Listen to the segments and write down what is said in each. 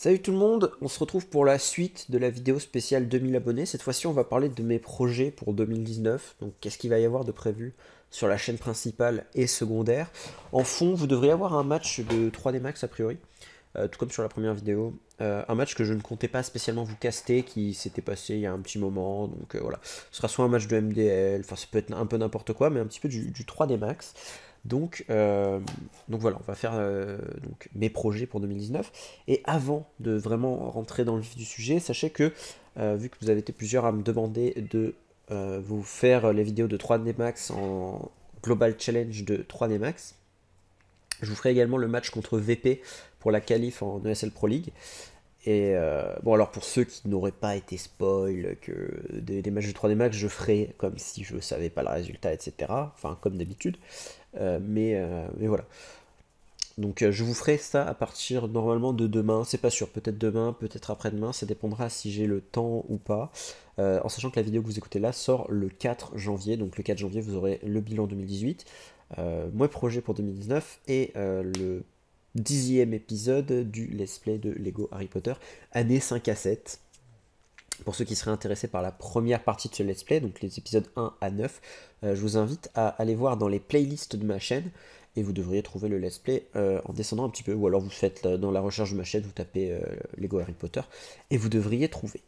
Salut tout le monde, on se retrouve pour la suite de la vidéo spéciale 2000 abonnés. Cette fois-ci, on va parler de mes projets pour 2019. Donc, qu'est-ce qu'il va y avoir de prévu sur la chaîne principale et secondaire En fond, vous devriez avoir un match de 3D Max a priori, euh, tout comme sur la première vidéo. Euh, un match que je ne comptais pas spécialement vous caster, qui s'était passé il y a un petit moment. Donc euh, voilà, ce sera soit un match de MDL, enfin ça peut être un peu n'importe quoi, mais un petit peu du 3D Max. Donc, euh, donc voilà, on va faire euh, donc mes projets pour 2019. Et avant de vraiment rentrer dans le vif du sujet, sachez que, euh, vu que vous avez été plusieurs à me demander de vous faire les vidéos de 3D Max en Global Challenge de 3D Max, je vous ferai également le match contre VP pour la qualif en ESL Pro League. Et bon, alors pour ceux qui n'auraient pas été spoil que des, des matchs de 3D Max, je ferai comme si je ne savais pas le résultat, etc. Enfin, comme d'habitude. Euh, euh, mais, voilà. Donc euh, je vous ferai ça à partir normalement de demain, c'est pas sûr, peut-être demain, peut-être après-demain, ça dépendra si j'ai le temps ou pas. en sachant que la vidéo que vous écoutez là sort le 4 janvier, donc le 4 janvier vous aurez le bilan 2018, moi projet pour 2019 et le dixième épisode du let's play de Lego Harry Potter, année 5 à 7 pour ceux qui seraient intéressés par la première partie de ce let's play, donc les épisodes 1 à 9, euh, je vous invite à aller voir dans les playlists de ma chaîne et vous devriez trouver le let's play euh, en descendant un petit peu. Ou alors vous faites euh, dans la recherche de ma chaîne, vous tapez Lego Harry Potter et vous devriez trouver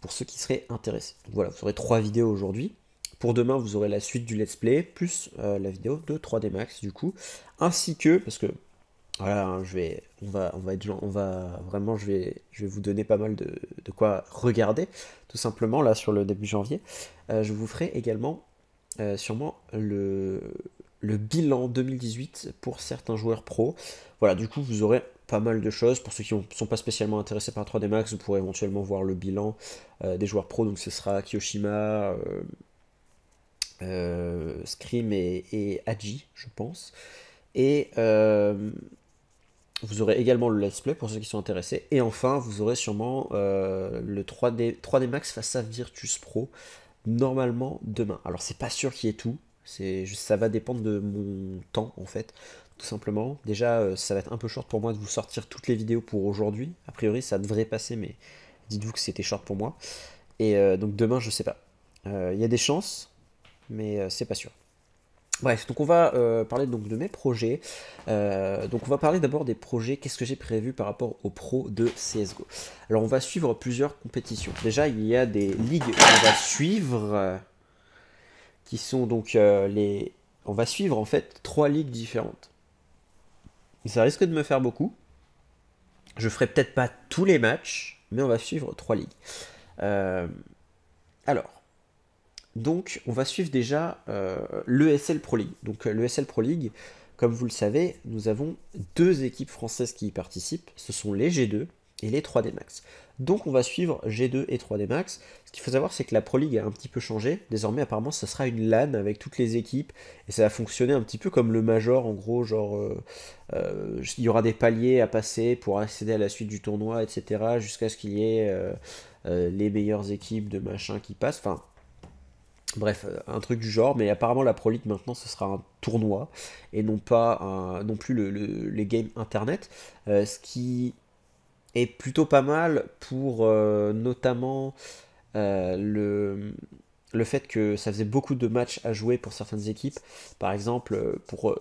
pour ceux qui seraient intéressés. voilà, vous aurez trois vidéos aujourd'hui. Pour demain, vous aurez la suite du let's play plus la vidéo de 3D Max du coup, ainsi que parce que voilà, hein, je vais, on va, on va être, on va vraiment, je vais, je vais vous donner pas mal de, quoi regarder, tout simplement là sur le début janvier. Euh, je vous ferai également euh, sûrement le, le bilan 2018 pour certains joueurs pro. Voilà, du coup, vous aurez pas mal de choses. Pour ceux qui ne sont pas spécialement intéressés par 3D Max, vous pourrez éventuellement voir le bilan euh, des joueurs pro. Donc, ce sera Kiyoshima, Scream et, et je pense. Et euh, vous aurez également le let's play pour ceux qui sont intéressés. Et enfin, vous aurez sûrement euh, le 3D, d Max face à Virtus Pro, normalement demain. Alors, c'est pas sûr qu'il y ait tout. ça va dépendre de mon temps, en fait, tout simplement. Déjà, euh, ça va être un peu short pour moi de vous sortir toutes les vidéos pour aujourd'hui. A priori, ça devrait passer, mais dites-vous que c'était short pour moi. Et euh, donc, demain, je sais pas. Il y a des chances, mais c'est pas sûr. Bref, donc on va euh, parler donc de mes projets. Euh, donc on va parler d'abord des projets, qu'est-ce que j'ai prévu par rapport aux pros de CSGO. Alors on va suivre plusieurs compétitions. Déjà il y a des ligues qu'on va suivre, qui sont donc euh, les... On va suivre en fait trois ligues différentes. Ça risque de me faire beaucoup. Je ferai peut-être pas tous les matchs, mais on va suivre trois ligues. alors, donc, on va suivre déjà euh, l'ESL Pro League. Donc, euh, l'ESL Pro League, comme vous le savez, nous avons deux équipes françaises qui y participent. Ce sont les G2 et les 3D Max. Donc, on va suivre G2 et 3D Max. Ce qu'il faut savoir, c'est que la Pro League a un petit peu changé. Désormais, apparemment, ce sera une LAN avec toutes les équipes. Et ça va fonctionner un petit peu comme le Major, en gros. Genre, euh, il y aura des paliers à passer pour accéder à la suite du tournoi, etc. Jusqu'à ce qu'il y ait les meilleures équipes de machin qui passent. Enfin, Bref, euh, un truc du genre, mais apparemment la Pro League maintenant ce sera un tournoi et non pas non plus les games internet, euh, ce qui est plutôt pas mal pour euh, notamment le, le fait que ça faisait beaucoup de matchs à jouer pour certaines équipes. Par exemple, pour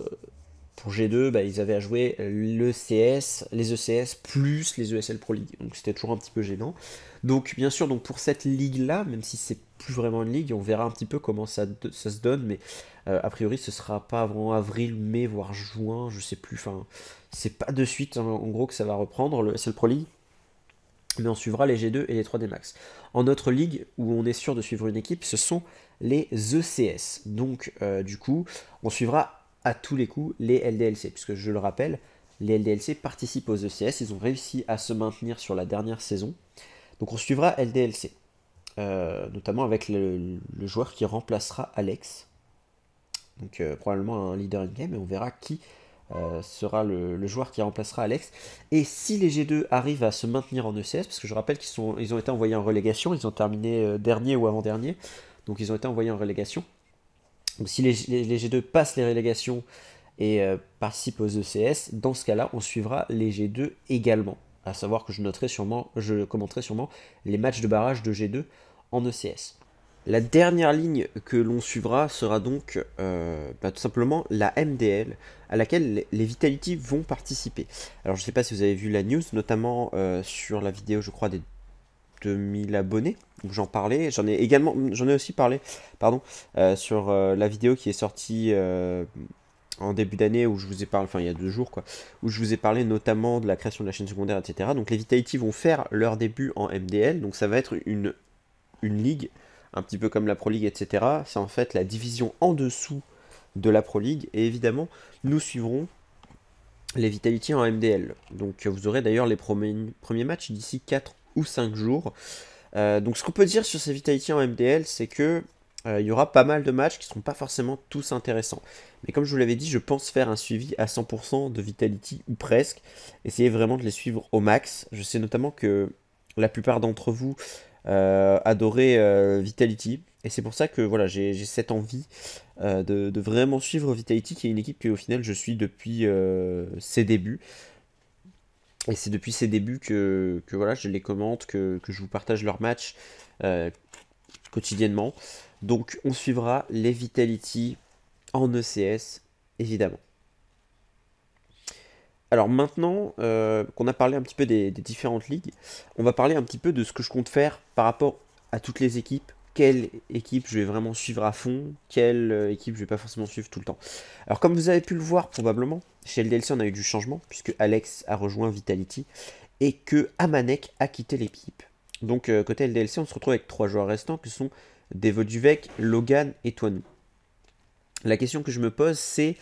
pour G2, bah, ils avaient à jouer le CS, les ECS plus les ESL Pro League. Donc c'était toujours un petit peu gênant. Donc bien sûr, donc pour cette ligue-là, même si c'est plus vraiment une ligue, on verra un petit peu comment ça, ça se donne, mais euh, a priori ce sera pas avant avril, mai, voire juin, je sais plus. Enfin, c'est pas de suite hein, en gros que ça va reprendre le Pro League. Mais on suivra les G2 et les 3D Max. En notre ligue où on est sûr de suivre une équipe, ce sont les ECS. Donc euh, du coup, on suivra à tous les coups les LDLC, puisque je le rappelle, les LDLC participent aux ECS, ils ont réussi à se maintenir sur la dernière saison. Donc on suivra LDLC, euh, notamment avec le, joueur qui remplacera Alex. Donc euh, probablement un leader in-game, et on verra qui euh, sera le, joueur qui remplacera Alex. Et si les G2 arrivent à se maintenir en ECS, parce que je rappelle qu'ils ils ont été envoyés en relégation, ils ont terminé dernier ou avant-dernier, donc ils ont été envoyés en relégation, donc si les, G2 passent les relégations et euh, participent aux ECS, dans ce cas-là, on suivra les G2 également. À savoir que je noterai sûrement, je commenterai sûrement les matchs de barrage de G2 en ECS. La dernière ligne que l'on suivra sera donc euh, bah, tout simplement la MDL à laquelle les Vitality vont participer. Alors je ne sais pas si vous avez vu la news, notamment euh, sur la vidéo je crois des 2000 abonnés. où J'en parlais, j'en ai également, j'en ai aussi parlé, pardon, euh, sur euh, la vidéo qui est sortie euh, en début d'année où je vous ai parlé, enfin il y a deux jours quoi, où je vous ai parlé notamment de la création de la chaîne secondaire, etc. Donc les Vitality e vont faire leur début en MDL, donc ça va être une, une ligue, un petit peu comme la Pro League, etc. C'est en fait la division en dessous de la Pro League, et évidemment nous suivrons les Vitality e en MDL. Donc vous aurez d'ailleurs les premiers, premiers matchs d'ici 4 5 jours. Euh, donc ce qu'on peut dire sur ces Vitality en MDL, c'est que euh, il y aura pas mal de matchs qui seront pas forcément tous intéressants. Mais comme je vous l'avais dit, je pense faire un suivi à 100% de Vitality ou presque. Essayez vraiment de les suivre au max. Je sais notamment que la plupart d'entre vous euh, adoraient euh, Vitality. Et c'est pour ça que voilà, j'ai cette envie de, de, vraiment suivre Vitality, qui est une équipe que au final je suis depuis ses débuts. Et c'est depuis ses débuts que, voilà, je les commente, que, je vous partage leurs matchs euh, quotidiennement. Donc on suivra les Vitality en ECS, évidemment. Alors maintenant euh, qu'on a parlé un petit peu des, différentes ligues, on va parler un petit peu de ce que je compte faire par rapport à toutes les équipes quelle équipe je vais vraiment suivre à fond, quelle euh, équipe je vais pas forcément suivre tout le temps. Alors comme vous avez pu le voir probablement, chez LDLC on a eu du changement, puisque Alex a rejoint Vitality, et que Amanek a quitté l'équipe. Donc euh, côté LDLC, on se retrouve avec trois joueurs restants, que sont Devo Duvec, Logan et Toinou. La question que je me pose, c'est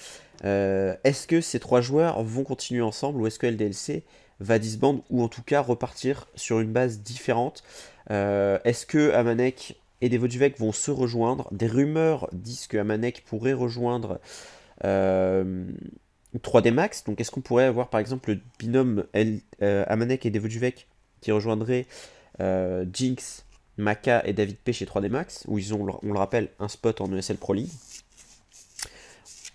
euh, est-ce que ces trois joueurs vont continuer ensemble, ou est-ce que LDLC va disband, ou en tout cas repartir sur une base différente Est-ce que Amanek et des vont se rejoindre. Des rumeurs disent que Amanek pourrait rejoindre 3D euh, Max. Donc est-ce qu'on pourrait avoir par exemple le binôme El, euh, Amanek et des qui rejoindraient euh, Jinx, Maka et David P chez 3D Max, où ils ont, on le rappelle, un spot en ESL Pro League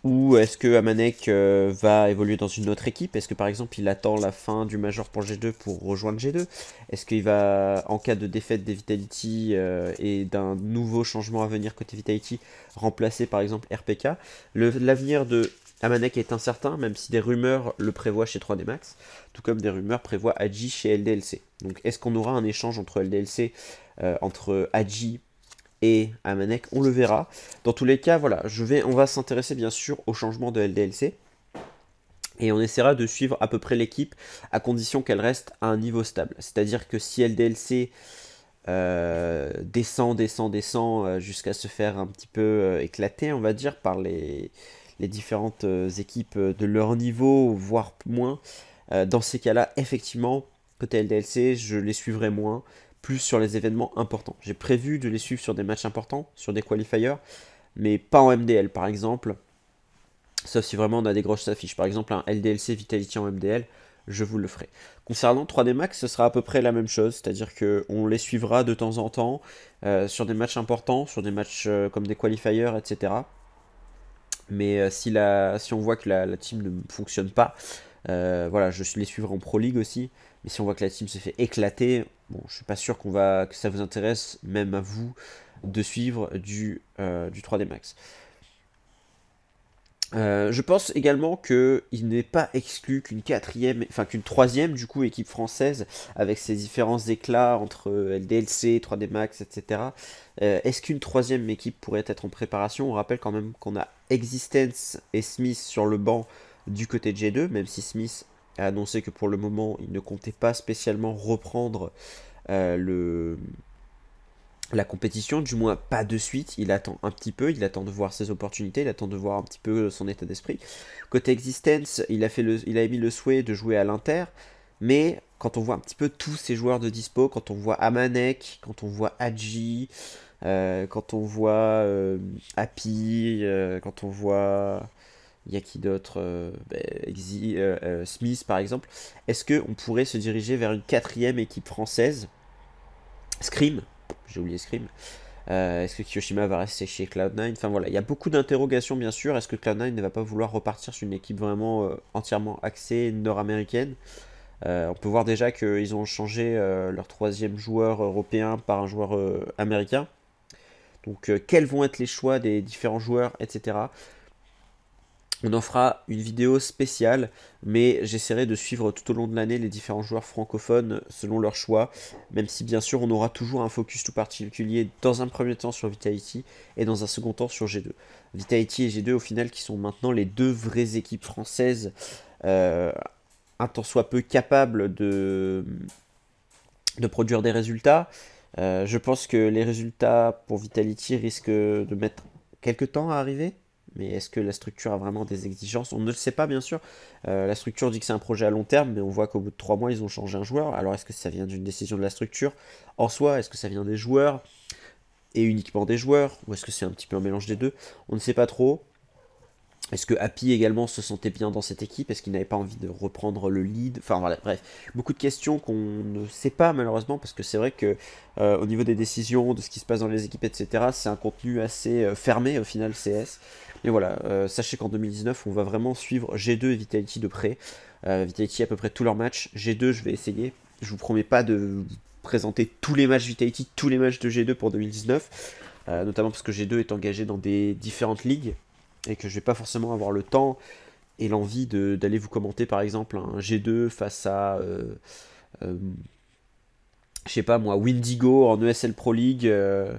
ou est-ce que Amanek euh, va évoluer dans une autre équipe Est-ce que par exemple il attend la fin du Major pour G2 pour rejoindre G2 Est-ce qu'il va, en cas de défaite des Vitality euh, et d'un nouveau changement à venir côté Vitality, remplacer par exemple RPK L'avenir de Amanek est incertain, même si des rumeurs le prévoient chez 3D Max, tout comme des rumeurs prévoient Adji chez LDLC. Donc est-ce qu'on aura un échange entre LDLC, euh, entre Adji et à Manek, on le verra. Dans tous les cas, voilà, je vais, on va s'intéresser bien sûr au changement de LDLC. Et on essaiera de suivre à peu près l'équipe à condition qu'elle reste à un niveau stable. C'est-à-dire que si LDLC euh, descend, descend, descend euh, jusqu'à se faire un petit peu euh, éclater, on va dire, par les, différentes équipes de leur niveau, voire moins. dans ces cas-là, effectivement, côté LDLC, je les suivrai moins plus sur les événements importants. J'ai prévu de les suivre sur des matchs importants, sur des qualifiers, mais pas en MDL par exemple. Sauf si vraiment on a des grosses affiches. Par exemple, un LDLC Vitality en MDL, je vous le ferai. Concernant 3D Max, ce sera à peu près la même chose, c'est-à-dire qu'on les suivra de temps en temps euh, sur des matchs importants, sur des matchs euh, comme des qualifiers, etc. Mais euh, si, la, si on voit que la, team ne fonctionne pas, voilà, je les suivrai en Pro League aussi. Mais si on voit que la team se fait éclater, bon, je suis pas sûr qu'on va, que ça vous intéresse, même à vous, de suivre du, euh, du 3D Max. Euh, je pense également qu'il n'est pas exclu qu'une quatrième, enfin qu'une troisième du coup équipe française, avec ses différents éclats entre euh, LDLC, 3D Max, etc. Est-ce qu'une troisième équipe pourrait être en préparation On rappelle quand même qu'on a Existence et Smith sur le banc du côté de G2, même si Smith a annoncé que pour le moment, il ne comptait pas spécialement reprendre euh, le, la compétition, du moins pas de suite. Il attend un petit peu, il attend de voir ses opportunités, il attend de voir un petit peu son état d'esprit. Côté Existence, il a, fait le, il a émis le souhait de jouer à l'Inter, mais quand on voit un petit peu tous ces joueurs de dispo, quand on voit Amanek, quand on voit Adji, euh, quand on voit euh, Happy, euh, quand on voit y a qui d'autre euh, ben, euh, euh, Smith par exemple. Est-ce qu'on pourrait se diriger vers une quatrième équipe française Scream, j'ai oublié Scream. Est-ce que Kiyoshima va rester chez Cloud9 Enfin voilà, il y a beaucoup d'interrogations bien sûr. Est-ce que Cloud9 ne va pas vouloir repartir sur une équipe vraiment entièrement axée nord-américaine On peut voir déjà qu'ils ont changé leur troisième joueur européen par un joueur américain. Donc quels vont être les choix des différents joueurs, etc. On en fera une vidéo spéciale, mais j'essaierai de suivre tout au long de l'année les différents joueurs francophones selon leur choix, même si bien sûr on aura toujours un focus tout particulier dans un premier temps sur Vitality et dans un second temps sur G2. Vitality et G2 au final qui sont maintenant les deux vraies équipes françaises, euh, un temps soit peu capables de, de produire des résultats. Euh, je pense que les résultats pour Vitality risquent de mettre quelques temps à arriver. Mais est-ce que la structure a vraiment des exigences On ne le sait pas, bien sûr. Euh, la structure dit que c'est un projet à long terme, mais on voit qu'au bout de trois mois, ils ont changé un joueur. Alors, est-ce que ça vient d'une décision de la structure En soi, est-ce que ça vient des joueurs et uniquement des joueurs Ou est-ce que c'est un petit peu un mélange des deux On ne sait pas trop. Est-ce que Happy également se sentait bien dans cette équipe Est-ce qu'il n'avait pas envie de reprendre le lead Enfin voilà, bref, beaucoup de questions qu'on ne sait pas malheureusement parce que c'est vrai que euh, au niveau des décisions, de ce qui se passe dans les équipes, etc., c'est un contenu assez euh, fermé au final CS. Mais voilà, euh, sachez qu'en 2019, on va vraiment suivre G2 et Vitality de près. Vitality à peu près tous leurs matchs. G2, je vais essayer. Je vous promets pas de présenter tous les matchs Vitality, tous les matchs de G2 pour 2019, notamment parce que G2 est engagé dans des différentes ligues et que je vais pas forcément avoir le temps et l'envie d'aller vous commenter par exemple un G2 face à euh, euh, je sais pas moi Windigo en ESL Pro League euh,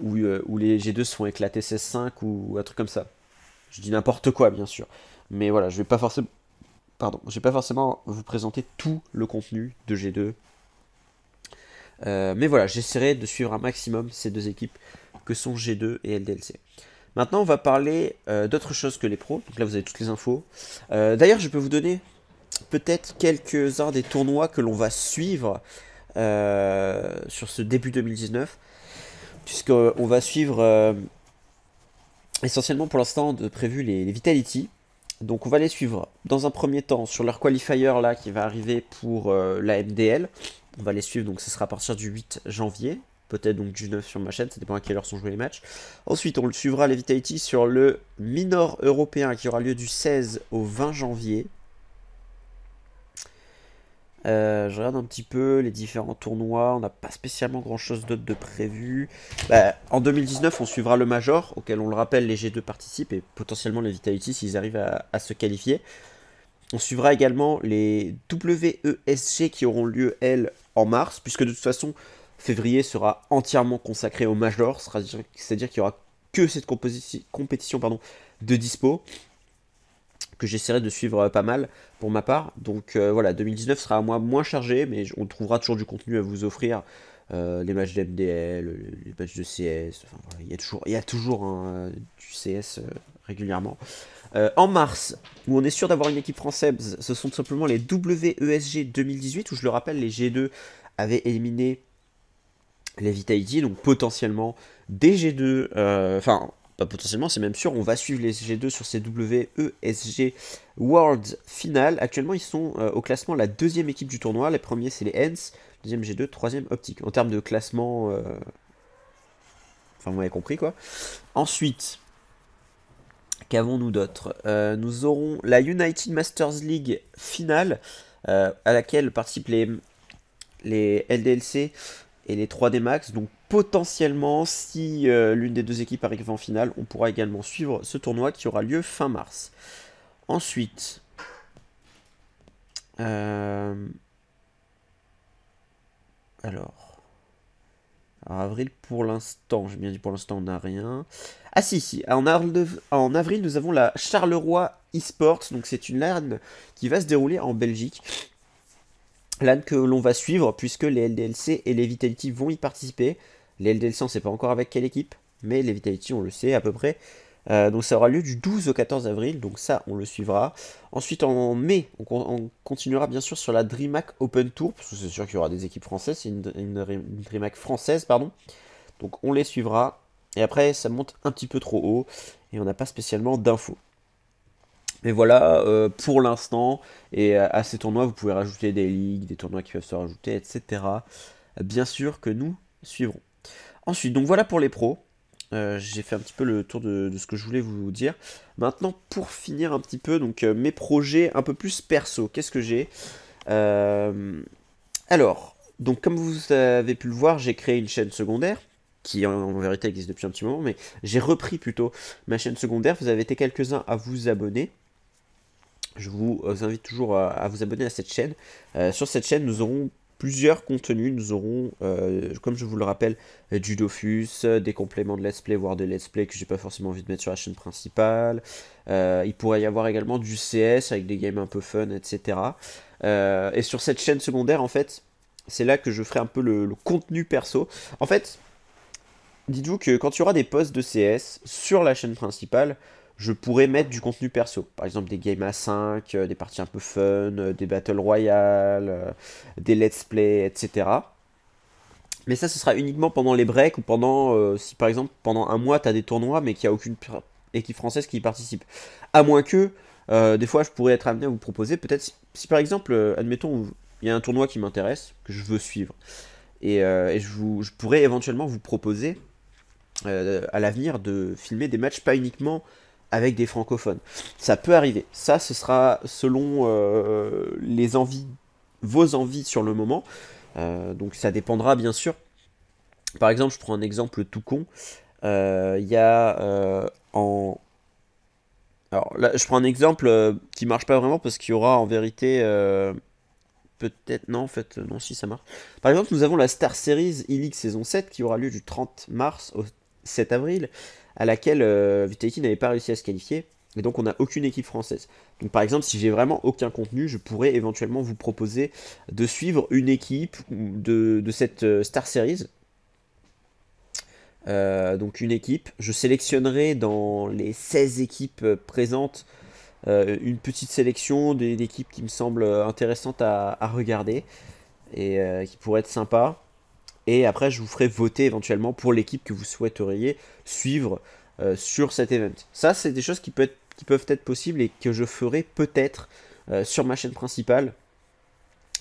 où, les G2 se font éclater 5 ou, un truc comme ça. Je dis n'importe quoi bien sûr. Mais voilà, je vais pas forcément pardon, je vais pas forcément vous présenter tout le contenu de G2. mais voilà, j'essaierai de suivre un maximum ces deux équipes que sont G2 et LDLC. Maintenant, on va parler euh, d'autres choses que les pros. Donc là, vous avez toutes les infos. Euh, d'ailleurs, je peux vous donner peut-être quelques-uns des tournois que l'on va suivre euh, sur ce début 2019. Puisqu'on va suivre euh, essentiellement pour l'instant prévu les, Vitality. Donc on va les suivre dans un premier temps sur leur qualifier là qui va arriver pour la MDL. On va les suivre, donc ce sera à partir du 8 janvier peut-être donc du 9 sur ma chaîne, ça dépend à quelle heure sont joués les matchs. Ensuite, on le suivra, les Vitality, sur le Minor européen qui aura lieu du 16 au 20 janvier. Euh, je regarde un petit peu les différents tournois. On n'a pas spécialement grand chose d'autre de prévu. Bah, en 2019, on suivra le Major, auquel on le rappelle, les G2 participent et potentiellement les Vitality s'ils arrivent à, à, se qualifier. On suivra également les WESG qui auront lieu, elles, en mars, puisque de toute façon, février sera entièrement consacré au Major, c'est-à-dire qu'il n'y aura que cette compétition de dispo que j'essaierai de suivre euh, pas mal pour ma part. Donc euh, voilà, 2019 sera à moi moins chargé, mais on trouvera toujours du contenu à vous offrir. Euh, les matchs d'MDL, les matchs de CS, il y a toujours, il hein, du CS régulièrement. en mars, où on est sûr d'avoir une équipe française, ce sont simplement les WESG 2018, où je le rappelle, les G2 avaient éliminé les Vitality, e donc potentiellement des G2, euh, enfin pas potentiellement, c'est même sûr, on va suivre les G2 sur ces WESG World Final. Actuellement, ils sont euh, au classement la deuxième équipe du tournoi. Les premiers, c'est les Hens, deuxième G2, troisième Optique. En termes de classement, euh, enfin, vous m'avez compris quoi. Ensuite, qu'avons-nous d'autre Nous aurons la United Masters League finale à laquelle participent les, les LDLC et les 3D Max. Donc potentiellement, si euh, l'une des deux équipes arrive en finale, on pourra également suivre ce tournoi qui aura lieu fin mars. Ensuite, euh, alors, alors, avril pour l'instant, j'ai bien dit pour l'instant, on n'a rien. Ah si, si, en, en avril, nous avons la Charleroi eSports, donc c'est une LAN qui va se dérouler en Belgique. LAN que l'on va suivre puisque les LDLC et les Vitality vont y participer. Les LDLC, on ne sait pas encore avec quelle équipe, mais les Vitality, on le sait à peu près. Euh, donc ça aura lieu du 12 au 14 avril, donc ça on le suivra. Ensuite en mai, on, continuera bien sûr sur la DreamHack Open Tour, parce que c'est sûr qu'il y aura des équipes françaises, c'est une, DreamHack française, pardon. Donc on les suivra. Et après ça monte un petit peu trop haut, et on n'a pas spécialement d'infos. Mais voilà, euh, pour l'instant, et à ces tournois, vous pouvez rajouter des ligues, des tournois qui peuvent se rajouter, etc. Bien sûr que nous suivrons. Ensuite, donc voilà pour les pros. Euh, j'ai fait un petit peu le tour de, ce que je voulais vous dire. Maintenant, pour finir un petit peu, donc euh, mes projets un peu plus perso. Qu'est-ce que j'ai Alors, donc comme vous avez pu le voir, j'ai créé une chaîne secondaire qui en vérité existe depuis un petit moment, mais j'ai repris plutôt ma chaîne secondaire. Vous avez été quelques-uns à vous abonner je vous euh, invite toujours à, vous abonner à cette chaîne. Euh, sur cette chaîne, nous aurons plusieurs contenus. Nous aurons, euh, comme je vous le rappelle, du Dofus, des compléments de Let's Play, voire des Let's Play que j'ai pas forcément envie de mettre sur la chaîne principale. il pourrait y avoir également du CS avec des games un peu fun, etc. et sur cette chaîne secondaire, en fait, c'est là que je ferai un peu le, le contenu perso. En fait, dites-vous que quand il y aura des posts de CS sur la chaîne principale, je pourrais mettre du contenu perso. Par exemple, des games à 5, euh, des parties un peu fun, euh, des battles royales, euh, des let's play, etc. Mais ça, ce sera uniquement pendant les breaks ou pendant, si par exemple, pendant un mois, tu as des tournois, mais qu'il n'y a aucune équipe française qui y participe. À moins que, des fois, je pourrais être amené à vous proposer, peut-être, si, par exemple, admettons, il y a un tournoi qui m'intéresse, que je veux suivre, et, et je, vous, je pourrais éventuellement vous proposer à l'avenir de filmer des matchs, pas uniquement avec des francophones. Ça peut arriver. Ça, ce sera selon euh, les envies, vos envies sur le moment. Euh, donc ça dépendra bien sûr. Par exemple, je prends un exemple tout con. Euh, il ya y a en... Alors là, je prends un exemple qui marche pas vraiment parce qu'il y aura en vérité... Peut-être, non, en fait, non, si ça marche. Par exemple, nous avons la Star Series e saison 7 qui aura lieu du 30 mars au 7 avril à laquelle euh, Vitality n'avait pas réussi à se qualifier. Et donc on n'a aucune équipe française. Donc par exemple, si j'ai vraiment aucun contenu, je pourrais éventuellement vous proposer de suivre une équipe de, cette euh, Star Series. Euh, donc une équipe, je sélectionnerai dans les 16 équipes présentes une petite sélection d'équipes qui me semblent intéressantes à, à regarder et qui pourraient être sympas. Et après, je vous ferai voter éventuellement pour l'équipe que vous souhaiteriez suivre euh, sur cet event. Ça, c'est des choses qui, peuvent être possibles et que je ferai peut-être euh, sur ma chaîne principale.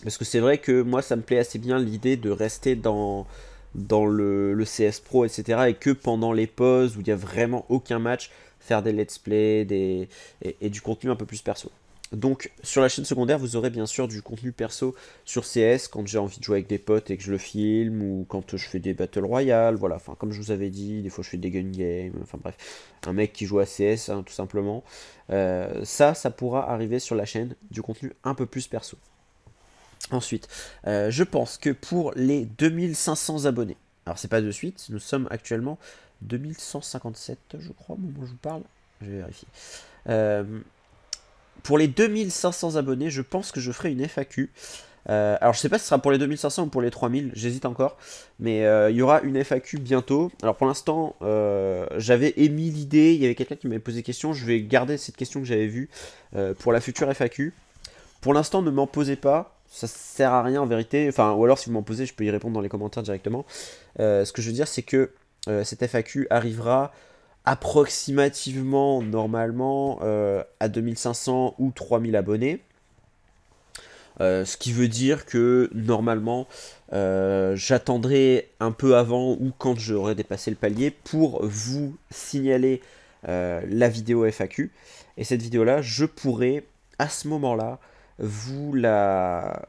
Parce que c'est vrai que moi, ça me plaît assez bien l'idée de rester dans, le, CS Pro, etc. Et que pendant les pauses où il n'y a vraiment aucun match, faire des let's play des, et du contenu un peu plus perso. Donc sur la chaîne secondaire, vous aurez bien sûr du contenu perso sur CS quand j'ai envie de jouer avec des potes et que je le filme ou quand je fais des battle royale, voilà, enfin comme je vous avais dit, des fois je fais des gun games, enfin bref, un mec qui joue à CS hein, tout simplement. Euh, ça, ça pourra arriver sur la chaîne du contenu un peu plus perso. Ensuite, euh, je pense que pour les 2500 abonnés, alors c'est pas de suite, nous sommes actuellement 2157 je crois, au moment où je vous parle, je vais vérifier. Euh, pour les 2500 abonnés, je pense que je ferai une FAQ. Euh, alors je sais pas si ce sera pour les 2500 ou pour les 3000, j'hésite encore, mais euh, il y aura une FAQ bientôt. Alors pour l'instant, euh, j'avais émis l'idée, il y avait quelqu'un qui m'avait posé question. je vais garder cette question que j'avais vue pour la future FAQ. Pour l'instant, ne m'en posez pas, ça sert à rien en vérité, enfin ou alors si vous m'en posez, je peux y répondre dans les commentaires directement. ce que je veux dire, c'est que cette FAQ arrivera approximativement, normalement, euh, à 2500 ou 3000 abonnés. Euh, ce qui veut dire que normalement euh, j'attendrai un peu avant ou quand j'aurai dépassé le palier pour vous signaler la vidéo FAQ. Et cette vidéo là, je pourrai à ce moment là vous la,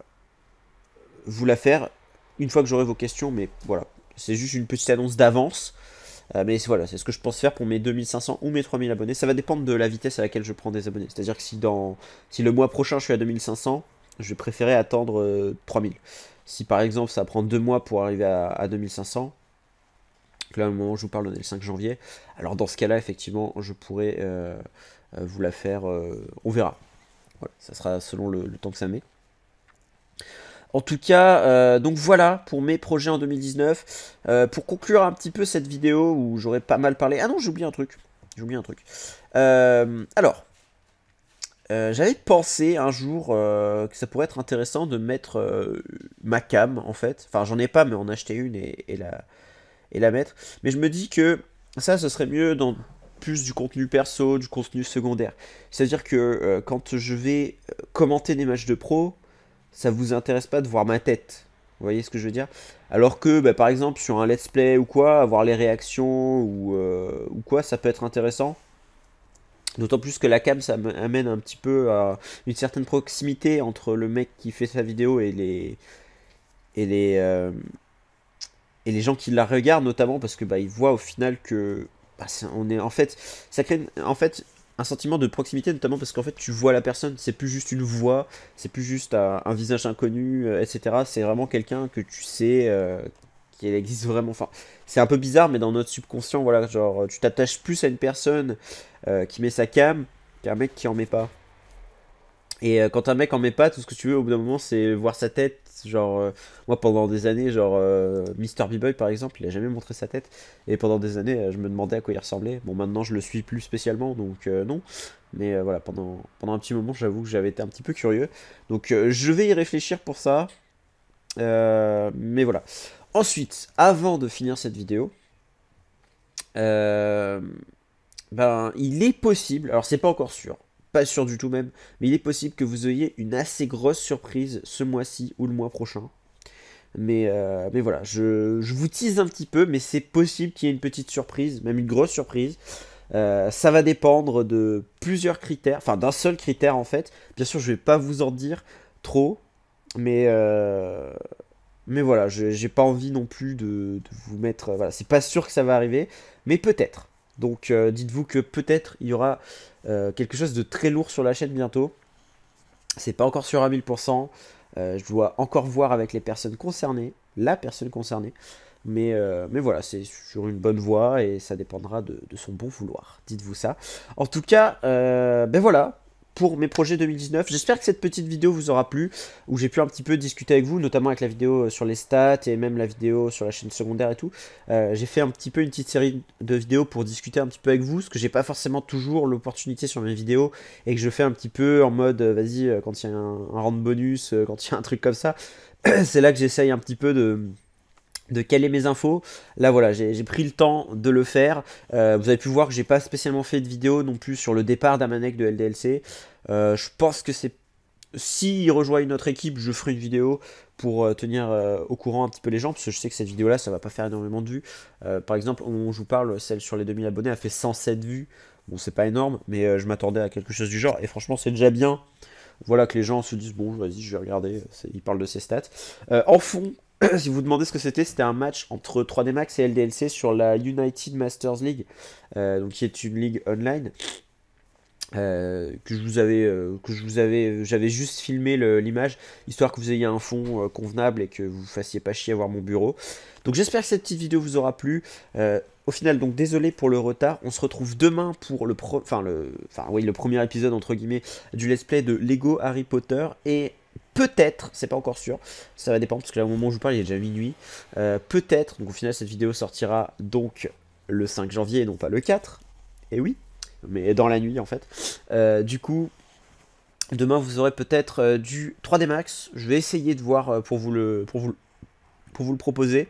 vous la faire une fois que j'aurai vos questions, mais voilà, c'est juste une petite annonce d'avance euh, mais voilà, c'est ce que je pense faire pour mes 2500 ou mes 3000 abonnés. Ça va dépendre de la vitesse à laquelle je prends des abonnés. C'est-à-dire que si, dans, si le mois prochain je suis à 2500, je vais préférer attendre 3000. Euh, si par exemple ça prend deux mois pour arriver à, 2500, là au moment où je vous parle on est le 5 janvier, alors dans ce cas-là effectivement je pourrais euh, vous la faire, on verra. Voilà, ça sera selon le temps que ça met. En tout cas, euh, donc voilà pour mes projets en 2019. Euh, pour conclure un petit peu cette vidéo où j'aurais pas mal parlé. Ah non, j'ai oublié un truc. J'ai oublié un truc. Euh, alors, j'avais pensé un jour que ça pourrait être intéressant de mettre ma cam en fait. Enfin, j'en ai pas, mais en acheter une et, et, la, et la mettre. Mais je me dis que ça, ce serait mieux dans plus du contenu perso, du contenu secondaire. C'est-à-dire que quand je vais commenter des matchs de pro, ça vous intéresse pas de voir ma tête. Vous voyez ce que je veux dire Alors que, bah, par exemple, sur un let's play ou quoi, avoir les réactions ou, euh, quoi, ça peut être intéressant. D'autant plus que la cam, ça amène un petit peu à une certaine proximité entre le mec qui fait sa vidéo et les et les euh, et les gens qui la regardent, notamment parce que bah ils voient au final que bah, on est en fait ça crée en fait un sentiment de proximité, notamment parce qu'en fait tu vois la personne, c'est plus juste une voix, c'est plus juste un, visage inconnu, euh, etc. C'est vraiment quelqu'un que tu sais euh, Qu'il qu'elle existe vraiment. Enfin, c'est un peu bizarre, mais dans notre subconscient, voilà, genre tu t'attaches plus à une personne euh, qui met sa cam qu'à un mec qui en met pas. Et quand un mec en met pas, tout ce que tu veux au bout d'un moment, c'est voir sa tête, Genre, euh, moi pendant des années, genre euh, Mr. B-Boy par exemple, il a jamais montré sa tête. Et pendant des années, euh, je me demandais à quoi il ressemblait. Bon, maintenant je le suis plus spécialement, donc non. Mais voilà, pendant, pendant un petit moment, j'avoue que j'avais été un petit peu curieux. Donc je vais y réfléchir pour ça. mais voilà. Ensuite, avant de finir cette vidéo, ben, il est possible, alors c'est pas encore sûr, pas sûr du tout même, mais il est possible que vous ayez une assez grosse surprise ce mois-ci ou le mois prochain. Mais, euh, mais voilà, je, vous tease un petit peu, mais c'est possible qu'il y ait une petite surprise, même une grosse surprise. Euh, ça va dépendre de plusieurs critères, enfin d'un seul critère en fait. Bien sûr, je vais pas vous en dire trop, mais euh, mais voilà, j'ai pas envie non plus de, de vous mettre. Voilà, c'est pas sûr que ça va arriver, mais peut-être. Donc euh, dites-vous que peut-être il y aura euh, quelque chose de très lourd sur la chaîne bientôt. C'est pas encore sur à 1000%. Euh, je dois encore voir avec les personnes concernées, la personne concernée. Mais, mais voilà, c'est sur une bonne voie et ça dépendra de son bon vouloir. Dites-vous ça. En tout cas, ben voilà, pour mes projets 2019. J'espère que cette petite vidéo vous aura plu, où j'ai pu un petit peu discuter avec vous, notamment avec la vidéo euh, sur les stats et même la vidéo sur la chaîne secondaire et tout. Euh, j'ai fait un petit peu une petite série de vidéos pour discuter un petit peu avec vous, ce que j'ai pas forcément toujours l'opportunité sur mes vidéos et que je fais un petit peu en mode, euh, vas-y, quand il y a un, un bonus, quand il y a un truc comme ça, c'est là que j'essaye un petit peu de de quelles est mes infos. Là voilà, j'ai pris le temps de le faire. Euh, vous avez pu voir que j'ai pas spécialement fait de vidéo non plus sur le départ d'Amanek de LDLC. Euh, je pense que c'est si il rejoint une autre équipe, je ferai une vidéo pour euh, tenir au courant un petit peu les gens, parce que je sais que cette vidéo-là, ça va pas faire énormément de vues. par exemple, on je vous parle, celle sur les 2000 abonnés a fait 107 vues. Bon, c'est pas énorme, mais je m'attendais à quelque chose du genre, et franchement, c'est déjà bien voilà que les gens se disent bon vas-y je vais regarder il parle de ses stats en fond si vous demandez ce que c'était, c'était un match entre 3D Max et LDLC sur la United Masters League, euh, donc qui est une ligue online. Euh, que je vous avais, euh, que je vous avais, j'avais juste filmé l'image histoire que vous ayez un fond convenable et que vous ne fassiez pas chier à voir mon bureau. Donc j'espère que cette petite vidéo vous aura plu. au final, donc désolé pour le retard. On se retrouve demain pour le, enfin le, enfin oui, le premier épisode entre guillemets du Let's Play de Lego Harry Potter et peut-être, c'est pas encore sûr, ça va dépendre parce que là au moment où je vous parle il est déjà minuit, euh, peut-être, donc au final cette vidéo sortira donc le 5 janvier et non pas le 4, et eh oui, mais dans la nuit en fait, euh, du coup demain vous aurez peut-être euh, du 3D Max, je vais essayer de voir pour, vous le, pour, vous, pour vous le proposer.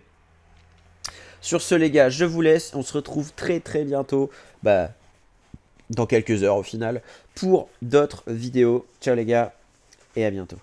Sur ce les gars, je vous laisse, on se retrouve très très bientôt, bah dans quelques heures au final, pour d'autres vidéos. Ciao les gars, et à bientôt.